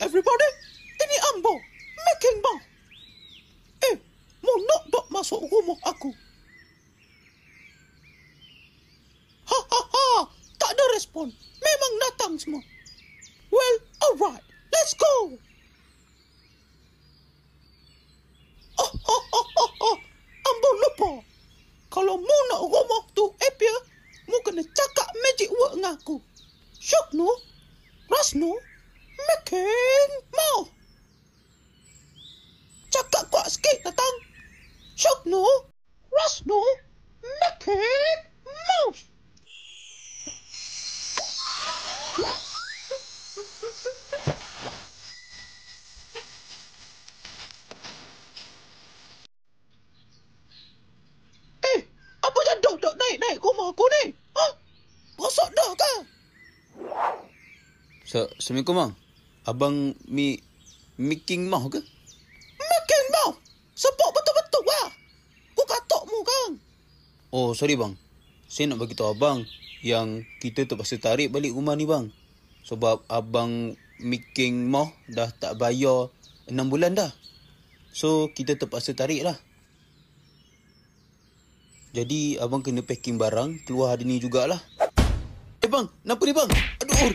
everybody. Ini ambo. Making bo. Eh, mau nak bok masuk rumah aku. Ha, ha, ha. Tak ada respon. Memang datang semua. Well, alright. Let's go. Oh, ha, ha, ha, ha. Ambo lupa. Kalau mau nak rumah tu, Epia, mau kena cakap magic word dengan aku. Syok no? Ras no? Hakim Mo Cakap kuat sikit datang Syukno Rasno Makin Mouse eh, ha? Assalamualaikum bang. Abang Mi... Mi King Mau ke? Mi King Mau? Sebut betul-betul lah. Ku katok mu kan? Oh, sorry bang. Saya nak bagi tahu abang yang kita terpaksa tarik balik rumah ni bang. Sebab abang Mi King Mau dah tak bayar enam bulan dah. So, kita terpaksa tarik lah. Jadi, abang kena packing barang keluar hari ni jugalah. Eh bang, kenapa ni bang? Aduh,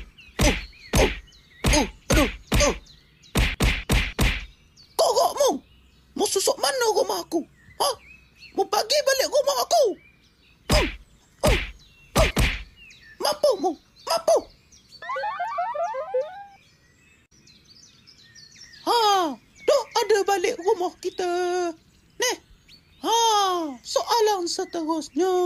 Mau susuk mana rumah aku? Ha? Mau pagi balik rumah aku? Oh, oh, oh. Mampu mu? Mampu? Ha, dah ada balik rumah kita. Ne? Ha, soalan seterusnya.